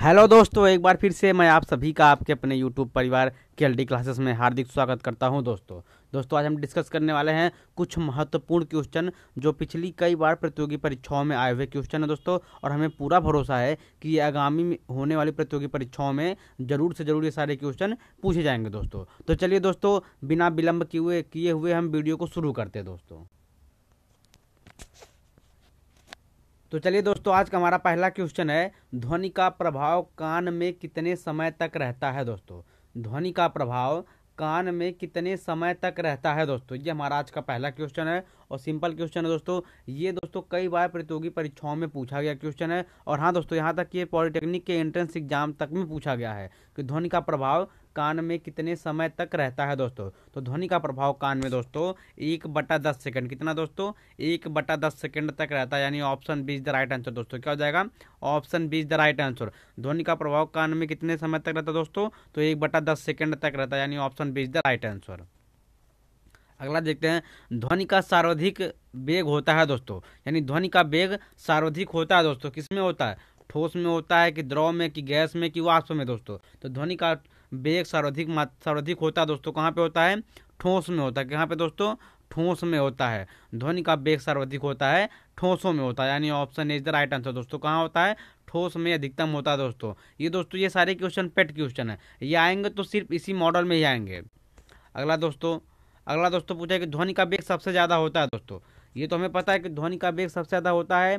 hello दोस्तों एक बार फिर से मैं आप सभी का आपके अपने यूट्यूब परिवार के एल क्लासेस में हार्दिक स्वागत करता हूं दोस्तों दोस्तों आज हम डिस्कस करने वाले हैं कुछ महत्वपूर्ण क्वेश्चन जो पिछली कई बार प्रतियोगी परीक्षाओं में आए हुए क्वेश्चन है दोस्तों और हमें पूरा भरोसा है कि ये आगामी होने वाली प्रतियोगी परीक्षाओं में ज़रूर से ज़रूर ये सारे क्वेश्चन पूछे जाएंगे दोस्तों तो चलिए दोस्तों बिना विलंब किए हुए किए हुए हम वीडियो को शुरू करते हैं दोस्तों तो चलिए दोस्तों आज का हमारा पहला क्वेश्चन है ध्वनि का प्रभाव कान में कितने समय तक रहता है दोस्तों ध्वनि का प्रभाव कान में कितने समय तक रहता है दोस्तों ये हमारा आज का पहला क्वेश्चन है और सिंपल क्वेश्चन है दोस्तों ये दोस्तों कई बार प्रतियोगी परीक्षाओं में पूछा गया क्वेश्चन है और हाँ दोस्तों यहाँ तक ये पॉलिटेक्निक के एंट्रेंस एग्जाम तक में पूछा गया है कि ध्वनि का प्रभाव कान में कितने समय तक रहता है दोस्तों तो ध्वनि का प्रभाव कान में दोस्तों एक बटा दस सेकेंड कितना दोस्तों एक बटा दस सेकेंड तक रहता है यानी option B is the right answer दोस्तों क्या हो जाएगा option B is the right answer ध्वनि का प्रभाव कान में कितने समय तक रहता है दोस्तों तो एक बटा दस सेकेंड तक रहता है यानी option B is the right answer अगला देखते हैं ध्वनि का सर्वाधिक वेग होता है दोस्तों यानी ध्वनि का वेग सर्वाधिक होता है दोस्तों किस में होता है ठोस में होता है कि द्रव में कि गैस में कि वाष्प में दोस्तों तो ध्वनि का वेग सर्वाधिक सर्वाधिक होता है दोस्तों कहाँ पे होता है ठोस में होता है कहाँ पे दोस्तों ठोस में होता है ध्वनि का वेग सर्वाधिक होता है ठोसों में होता है यानी option is the right answer दोस्तों कहाँ होता है ठोस में अधिकतम होता है दोस्तों ये दोस्तों ये सारे क्वेश्चन पेट क्वेश्चन है ये आएंगे तो सिर्फ इसी मॉडल में ही आएंगे अगला दोस्तों अगला दोस्तों पूछा है कि ध्वनि का वेग सबसे ज़्यादा होता है दोस्तों ये तो हमें पता है कि ध्वनि का वेग सबसे ज़्यादा होता है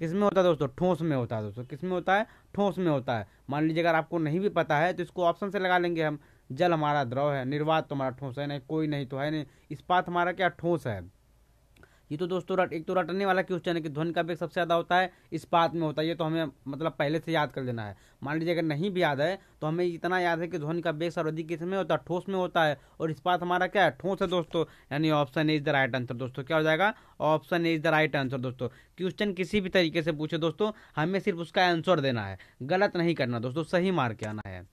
किस में होता है दोस्तों ठोस में होता है दोस्तों किस में होता है ठोस में होता है मान लीजिए अगर आपको नहीं भी पता है तो इसको ऑप्शन से लगा लेंगे हम जल हमारा द्रव है निर्वात तो हमारा ठोस है नहीं कोई नहीं तो है नहीं इस्पात हमारा क्या ठोस है ये तो दोस्तों रट एक तो रटने वाला क्वेश्चन है कि ध्वनि का वेग सबसे ज़्यादा होता है इस बात में होता है ये तो हमें मतलब पहले से याद कर लेना है मान लीजिए अगर नहीं भी याद है तो हमें इतना याद है कि ध्वनि का वेग सर्वाधिक किस में होता है ठोस में होता है और इस बात हमारा क्या है ठोस है दोस्तों यानी option is the right answer दोस्तों क्या हो जाएगा option is the right answer दोस्तों क्वेश्चन किसी भी तरीके से पूछे दोस्तों हमें सिर्फ उसका आंसर देना है गलत नहीं करना दोस्तों सही मार के आना है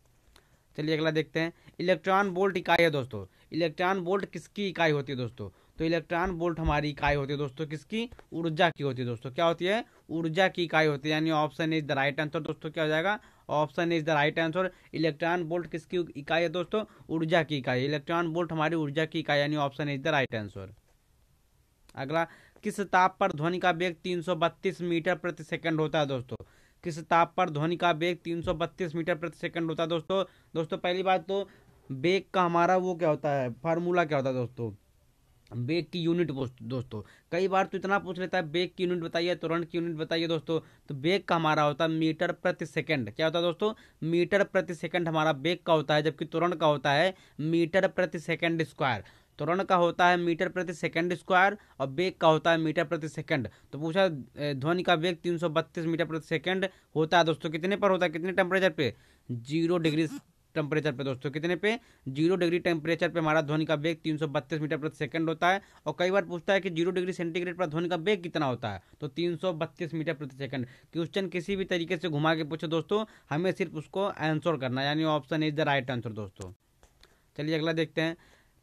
चलिए अगला देखते हैं इलेक्ट्रॉन बोल्ट इकाई है दोस्तों इलेक्ट्रॉन बोल्ट किसकी इकाई होती है दोस्तों तो इलेक्ट्रॉन वोल्ट हमारी इकाई होती है दोस्तों किसकी ऊर्जा की होती है दोस्तों क्या होती है ऊर्जा की इकाई होती है यानी option is the right answer दोस्तों क्या हो जाएगा option is the right answer electron volt किसकी इकाई है दोस्तों ऊर्जा की इकाई इलेक्ट्रॉन बोल्ट हमारी ऊर्जा की इकाई यानी option is the right answer अगला किस ताप पर ध्वनि का वेग 332 मीटर प्रति सेकंड होता है दोस्तों किस ताप पर ध्वनि का वेग 332 मीटर प्रति सेकंड होता है दोस्तों दोस्तों पहली बात तो वेग का हमारा वो क्या होता है फार्मूला क्या होता है दोस्तों बेग की यूनिट दोस्तों कई बार तो इतना पूछ लेता है बेग की यूनिट बताइए तुरंत की यूनिट बताइए दोस्तों तो बेग का हमारा होता है मीटर प्रति सेकंड क्या होता है दोस्तों मीटर प्रति सेकंड हमारा बेग का होता है जबकि तुरंत का होता है मीटर प्रति सेकंड स्क्वायर तुरंत का होता है मीटर प्रति सेकंड स्क्वायर और बेग का होता है मीटर प्रति सेकंड तो पूछा ध्वनि का बेग तीन मीटर प्रति सेकंड होता है दोस्तों कितने पर होता है कितने टेम्परेचर पे जीरो डिग्री टेम्परेचर पे दोस्तों कितने पे जीरो डिग्री टेम्परेचर पे हमारा ध्वनि का वेग तीन मीटर प्रति सेकंड होता है और कई बार पूछता है कि जीरो डिग्री सेंटीग्रेड पर ध्वनि का वेग कितना होता है तो तीन मीटर प्रति सेकंड क्वेश्चन किसी भी तरीके से घुमा के पूछे दोस्तों हमें सिर्फ उसको आंसर करना यानी option is the right answer दोस्तों चलिए अगला देखते हैं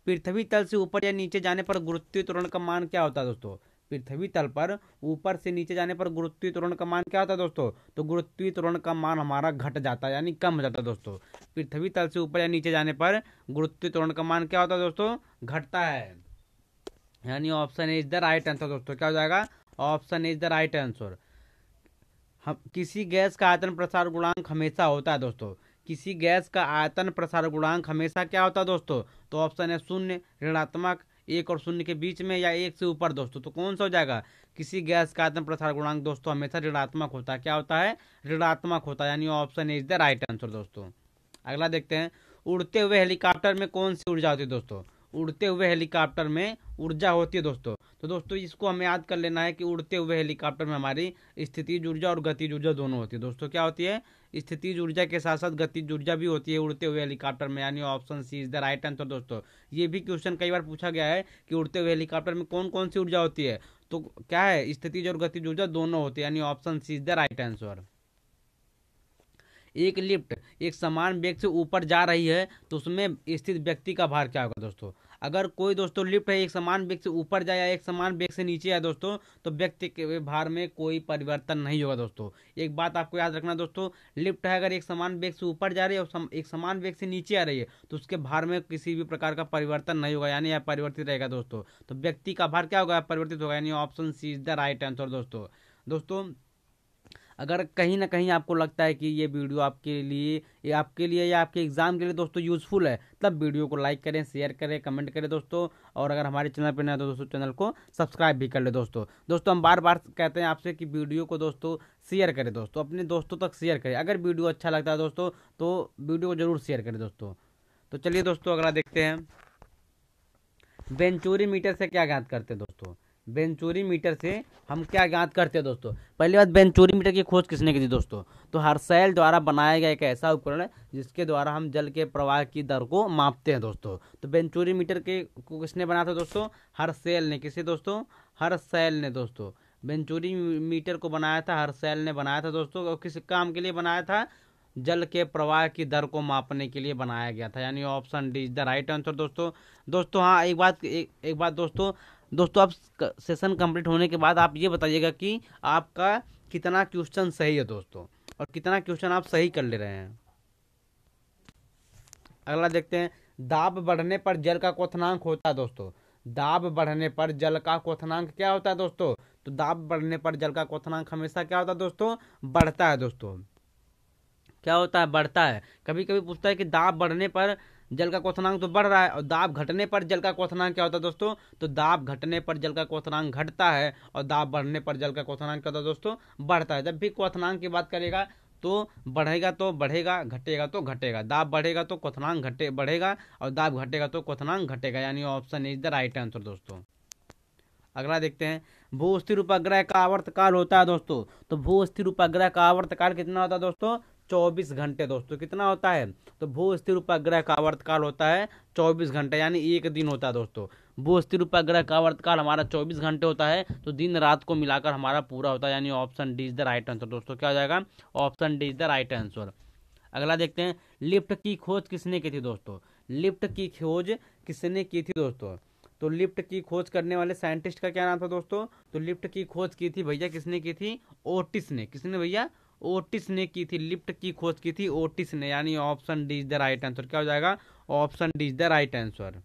पृथ्वी तल से ऊपर या नीचे जाने पर गुरुत्वीय त्वरण का मान क्या होता है दोस्तों पृथ्वी तल पर ऊपर से नीचे जाने पर गुरुत्वीय त्वरण का मान क्या होता है दोस्तों तो गुरुत्वीय त्वरण का मान हमारा घट जाता है यानी कम हो जाता है दोस्तों पृथ्वी तल से ऊपर या नीचे जाने पर गुरुत्वीय त्वरण का मान क्या होता है दोस्तों घटता है यानी option is the right answer दोस्तों क्या हो जाएगा option is the right answer हम किसी गैस का आयतन प्रसार गुणांक हमेशा होता है दोस्तों किसी गैस का आयतन प्रसार गुणांक हमेशा क्या होता है दोस्तों तो ऑप्शन है शून्य ऋणात्मक एक और शून्य के बीच में या एक से ऊपर दोस्तों तो कौन सा हो जाएगा किसी गैस का आत्म प्रसार गुणांक दोस्तों हमेशा ऋणात्मक होता है क्या होता है ऋणात्मक होता है यानी option is the right answer दोस्तों अगला देखते हैं उड़ते हुए हेलीकॉप्टर में कौन सी ऊर्जा होती है दोस्तों उड़ते हुए हेलीकॉप्टर में ऊर्जा होती है दोस्तों तो दोस्तों इसको हमें याद कर लेना है कि उड़ते हुए हेलीकॉप्टर में हमारी स्थिति ऊर्जा और गतिज ऊर्जा दोनों होती है दोस्तों क्या होती है स्थितिज ऊर्जा के साथ साथ गतिज ऊर्जा भी होती है उड़ते हुए हेलीकॉप्टर में यानी option C is the right answer दोस्तों ये भी क्वेश्चन कई बार पूछा गया है कि उड़ते हुए हेलीकॉप्टर में कौन कौन सी ऊर्जा होती है तो क्या है स्थितिज और गतिज ऊर्जा दोनों होती है यानी option C is the right answer एक लिफ्ट एक समान वेग से ऊपर जा रही है तो उसमें स्थित व्यक्ति का भार क्या होगा दोस्तों अगर कोई दोस्तों लिफ्ट है एक समान बेग से ऊपर जाए या एक समान बेग से नीचे आए दोस्तों तो व्यक्ति के भार में कोई परिवर्तन नहीं होगा दोस्तों एक बात आपको याद रखना दोस्तों लिफ्ट है अगर एक समान बेग से ऊपर जा रही है और सम, एक समान बेग से नीचे आ रही है तो उसके भार में किसी भी प्रकार का परिवर्तन नहीं होगा यानी यह परिवर्तित रहेगा दोस्तों तो व्यक्ति का भार क्या होगा परिवर्तित होगा यानी option C is the right answer दोस्तों दोस्तों अगर कहीं ना कहीं आपको लगता है कि ये वीडियो आपके लिए ये आपके लिए या आपके एग्ज़ाम के लिए दोस्तों यूज़फुल है तब वीडियो को लाइक करें शेयर करें कमेंट करें दोस्तों और अगर हमारे चैनल पर नए तो दोस्तों चैनल को सब्सक्राइब भी कर ले दोस्तों दोस्तों हम बार बार कहते हैं आपसे कि वीडियो को दोस्तों शेयर करें दोस्तों अपने दोस्तों तक शेयर करें अगर वीडियो अच्छा लगता है दोस्तों तो वीडियो को ज़रूर शेयर करें दोस्तों तो चलिए दोस्तों अगला देखते हैं वेंचुरी मीटर से क्या ज्ञात करते हैं दोस्तों बेंचूरी मीटर से हम क्या ज्ञात करते हैं दोस्तों पहली बात बेंचूरी मीटर की खोज किसने की थी दोस्तों तो हर्सैल द्वारा बनाया गया एक ऐसा उपकरण है जिसके द्वारा हम जल के प्रवाह की दर को मापते हैं दोस्तों तो बेंचूरी मीटर के को किसने बनाया था दोस्तों हर्सैल ने किसे दोस्तों हर्सैल ने दोस्तों बेंचूरी मीटर को बनाया था हर्सैल ने बनाया था दोस्तों और किस काम के लिए बनाया था जल के प्रवाह की दर को मापने के लिए बनाया गया था यानी option D is the right answer दोस्तों दोस्तों हाँ एक बात एक, एक बात दोस्तों दोस्तों आप सेशन कंप्लीट होने के बाद आप ये बताइएगा कि आपका कितना क्वेश्चन सही है दोस्तों और कितना क्वेश्चन आप सही कर ले रहे हैं अगला देखते हैं दाब बढ़ने पर जल का क्वथनांक होता है दोस्तों दाब बढ़ने पर जल का क्वथनांक क्या होता है दोस्तों तो दाब बढ़ने पर जल का क्वथनांक हमेशा क्या होता है दोस्तों बढ़ता है दोस्तों क्या होता है बढ़ता है कभी कभी पूछता है कि दाब बढ़ने पर जल का क्वथनांक तो बढ़ रहा है और दाब घटने पर जल का क्वथनांक क्या होता है दोस्तों तो दाब घटने पर जल का क्वथनांक घटता है और दाब बढ़ने पर जल का क्वथनांक क्या होता है दोस्तों बढ़ता है जब भी क्वथनांक की बात करेगा तो बढ़ेगा तो बढ़ेगा घटेगा तो घटेगा दाब बढ़ेगा तो क्वनांक घटे बढ़ेगा और दाब घटेगा तो क्वथनांक घटेगा यानी option is the right answer दोस्तों अगला देखते हैं भू स्थिर उपग्रह का आवर्तकाल होता है दोस्तों तो भू स्थिर उपग्रह का आवर्तकाल कितना होता है दोस्तों 24 घंटे दोस्तों कितना होता है तो भू स्थिर उपग्रह का आवर्तकाल होता है 24 घंटे यानी एक दिन होता है दोस्तों भू स्थिर उपग्रह का आवर्तकाल हमारा 24 घंटे होता है तो दिन रात को मिलाकर हमारा पूरा होता है यानी option D is the right answer दोस्तों क्या हो जाएगा option D is the right answer अगला देखते हैं लिफ्ट की खोज किसने की थी दोस्तों लिफ्ट की खोज किसने की थी दोस्तों तो लिफ्ट की खोज करने वाले साइंटिस्ट का क्या नाम था दोस्तों तो लिफ्ट की खोज की थी भैया किसने की थी ओटिस ने किसने भैया ओटिस ने की थी लिफ्ट की खोज की थी ओटिस ने यानी option D is the right answer क्या हो जाएगा option D is the right answer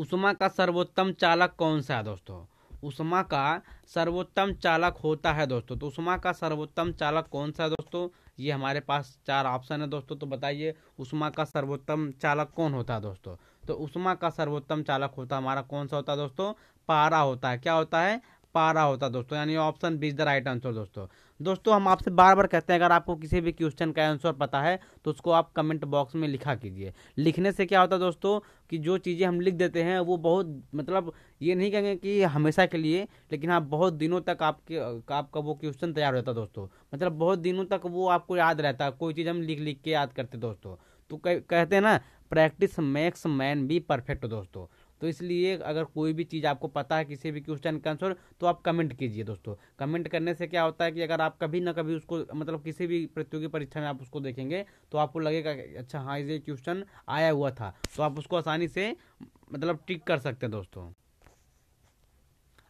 उषमा का सर्वोत्तम चालक कौन सा है दोस्तों उषमा का सर्वोत्तम चालक होता है दोस्तों तो उषमा का सर्वोत्तम चालक कौन सा है दोस्तों ये हमारे पास चार ऑप्शन है दोस्तों तो बताइए उषमा का सर्वोत्तम चालक कौन होता है दोस्तों तो उषमा का सर्वोत्तम चालक होता हमारा कौन सा होता है दोस्तों पारा होता है क्या होता है पा रहा होता दोस्तों यानी option B is the right answer दोस्तों दोस्तों हम आपसे बार बार कहते हैं अगर आपको किसी भी क्वेश्चन का आंसर पता है तो उसको आप कमेंट बॉक्स में लिखा कीजिए लिखने से क्या होता है दोस्तों कि जो चीज़ें हम लिख देते हैं वो बहुत मतलब ये नहीं कहेंगे कि हमेशा के लिए लेकिन हाँ बहुत दिनों तक आपके आपका वो क्वेश्चन तैयार रहता दोस्तों मतलब बहुत दिनों तक वो आपको याद रहता है कोई चीज़ हम लिख लिख के याद करते दोस्तों तो कहते हैं ना practice makes man be perfect दोस्तों तो इसलिए अगर कोई भी चीज़ आपको पता है किसी भी क्वेश्चन का आंसर तो आप कमेंट कीजिए दोस्तों कमेंट करने से क्या होता है कि अगर आप कभी ना कभी उसको मतलब किसी भी प्रतियोगी परीक्षा में आप उसको देखेंगे तो आपको लगेगा अच्छा हाँ ये क्वेश्चन आया हुआ था तो आप उसको आसानी से मतलब टिक कर सकते हैं दोस्तों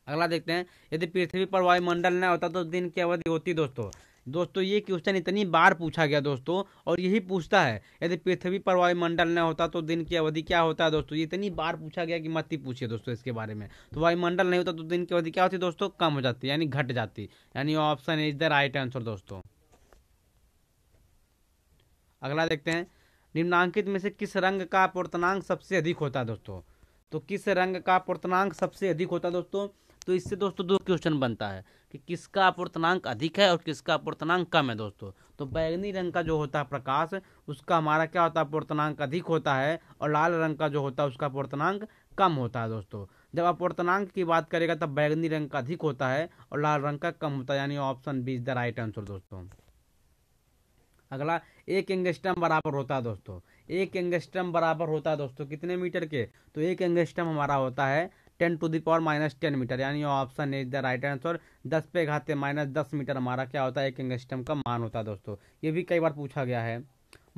अगला देखते हैं यदि पृथ्वी पर वायुमंडल न होता तो दिन की अवधि होती दोस्तों दोस्तों ये क्वेश्चन इतनी बार पूछा गया दोस्तों और यही पूछता है यदि पृथ्वी पर वायुमंडल न होता तो दिन की अवधि क्या होता है दोस्तों ये इतनी बार पूछा गया कि मत ही पूछिए दोस्तों इसके बारे में तो वायुमंडल नहीं होता तो दिन की अवधि क्या होती दोस्तों कम हो जाती यानी घट जाती यानी option is the right answer दोस्तों अगला देखते हैं निम्नांकित में से किस रंग का पूर्तनांक सबसे अधिक होता है दोस्तों तो किस रंग का पूर्तनांक सबसे अधिक होता है दोस्तों तो इससे दोस्तों दो क्वेश्चन बनता है कि किसका अपूर्तनांक अधिक है और किसका अपूर्तनांक कम है दोस्तों तो बैगनी रंग का जो होता है प्रकाश उसका हमारा क्या होता है अपूर्तनांक अधिक होता है और लाल रंग का जो होता है उसका अपूर्तनांक कम होता है दोस्तों जब अपूर्तनांक की बात करेगा तब बैगनी रंग का अधिक होता है और लाल रंग का कम होता है यानी option B is the right answer दोस्तों अगला एक एंगस्टम बराबर होता है दोस्तों एक एंगस्टम बराबर होता है दोस्तों कितने मीटर के तो एक एंगस्टम हमारा होता है ten to power minus ten metre यानी option is the right answer दस पे घाते माइनस दस मीटर हमारा क्या होता है एक एंगस्टम का मान होता है दोस्तों ये भी कई बार पूछा गया है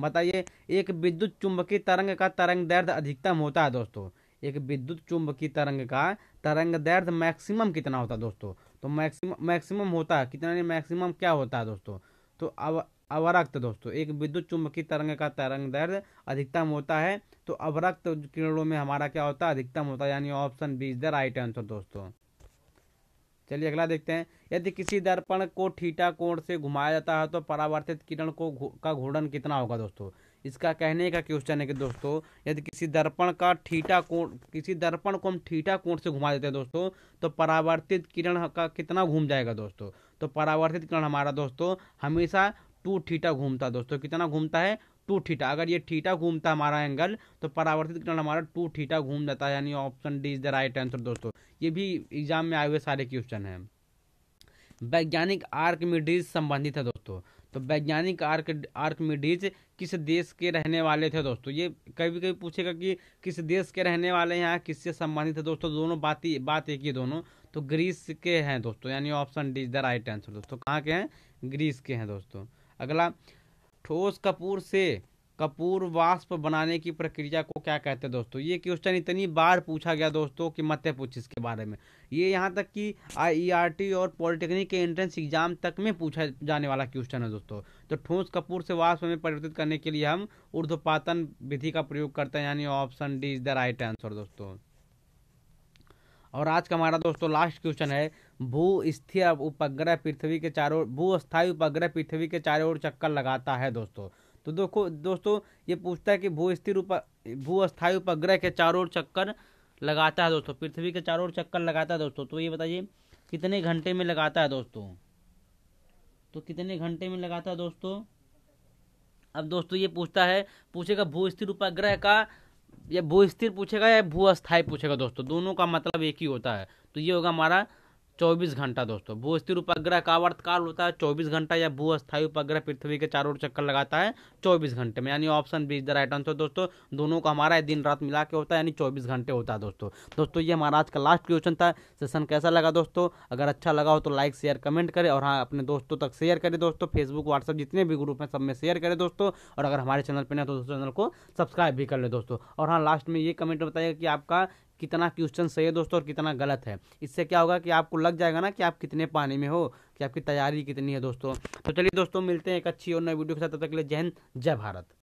बताइए एक विद्युत चुंबकीय तरंग का तरंग दर्द अधिकतम होता है दोस्तों एक विद्युत चुंबकीय तरंग का तरंग दर्द मैक्सिमम कितना होता है दोस्तों तो मैक्सिमम मैक्सिमम होता है कितना नहीं मैक्सिमम क्या होता है दोस्तों तो अब अवरक्त दोस्तों एक विद्युत चुंबकीय तरंग का तरंग दर्द अधिकतम होता है तो अवरक्त किरणों में हमारा क्या होता है अधिकतम होता है यानी option B is the right answer दोस्तों चलिए अगला देखते हैं यदि किसी दर्पण को ठीटा कोण से घुमाया जाता है तो परावर्तित किरण को का घूर्णन कितना होगा दोस्तों इसका कहने का क्वेश्चन है कि दोस्तों यदि किसी दर्पण का ठीटा कोण किसी दर्पण को हम ठीटा कोण से घुमा देते हैं दोस्तों तो परावर्तित किरण का कितना घूम जाएगा दोस्तों तो परावर्तित किरण हमारा दोस्तों हमेशा टू थीटा घूमता है दोस्तों कितना घूमता है टू थीटा अगर ये थीटा घूमता हमारा एंगल तो परावर्तित किरण हमारा टू थीटा घूम जाता है यानी option D is the right answer दोस्तों ये भी एग्जाम में आए हुए सारे क्वेश्चन हैं वैज्ञानिक आर्कमिडीज संबंधित है दोस्तों तो वैज्ञानिक आर्क आर्कमिडीज किस देश के रहने वाले थे दोस्तों ये कभी कभी पूछेगा कि किस देश के रहने वाले हैं किससे संबंधित है दोस्तों दोनों बात ही बात एक ही दोनों तो ग्रीस के हैं दोस्तों यानी option D is the right answer दोस्तों कहाँ के हैं ग्रीस के हैं दोस्तों अगला ठोस कपूर से कपूर वाष्प बनाने की प्रक्रिया को क्या कहते हैं दोस्तों ये क्वेश्चन इतनी बार पूछा गया दोस्तों कि मत पूछ इसके बारे में ये यहाँ तक कि आईईआरटी e और पॉलिटेक्निक के एंट्रेंस एग्जाम तक में पूछा जाने वाला क्वेश्चन है दोस्तों तो ठोस कपूर से वाष्प में परिवर्तित करने के लिए हम ऊर्ध्वपातन विधि का प्रयोग करते हैं यानी option D is the right answer दोस्तों और आज का हमारा दोस्तों लास्ट क्वेश्चन है भू स्थिर उपग्रह पृथ्वी के चारों भू स्थायी उपग्रह पृथ्वी के चारों ओर चक्कर लगाता है दोस्तों तो देखो दोस्तों ये पूछता है कि भू स्थिर उप भू स्थायी उपग्रह के चारों ओर चक्कर लगाता है दोस्तों पृथ्वी के चारों ओर चक्कर लगाता है दोस्तों तो ये बताइए कितने घंटे में लगाता है दोस्तों तो कितने घंटे में लगाता है दोस्तों अब दोस्तों ये पूछता है पूछेगा भू स्थिर उपग्रह का या भू स्थिर पूछेगा या भू अस्थायी पूछेगा दोस्तों दोनों का मतलब एक ही होता है तो ये होगा हमारा चौबीस घंटा दोस्तों भू स्थिर उपग्रह का आवर्तकाल होता है चौबीस घंटा या भू अस्थायी उपग्रह पृथ्वी के चारों ओर चक्कर लगाता है चौबीस घंटे में यानी option B is the right answer दोस्तों दोनों का हमारा दिन रात मिला के होता है यानी चौबीस घंटे होता है दोस्तों दोस्तों ये हमारा आज का लास्ट क्वेश्चन था सेशन कैसा लगा दोस्तों अगर अच्छा लगा हो तो लाइक शेयर कमेंट करें और हाँ अपने दोस्तों तक शेयर करें दोस्तों फेसबुक व्हाट्सअप जितने भी ग्रुप हैं सब में शेयर करें दोस्तों और अगर हमारे चैनल पर ना तो दोस्तों चैनल को सब्सक्राइब भी कर ले दोस्तों और हाँ लास्ट में ये कमेंट बताइए कि आपका कितना क्वेश्चन सही है दोस्तों और कितना गलत है इससे क्या होगा कि आपको लग जाएगा ना कि आप कितने पानी में हो कि आपकी तैयारी कितनी है दोस्तों तो चलिए दोस्तों मिलते हैं एक अच्छी और नई वीडियो के साथ तब तक के लिए जय हिंद जय भारत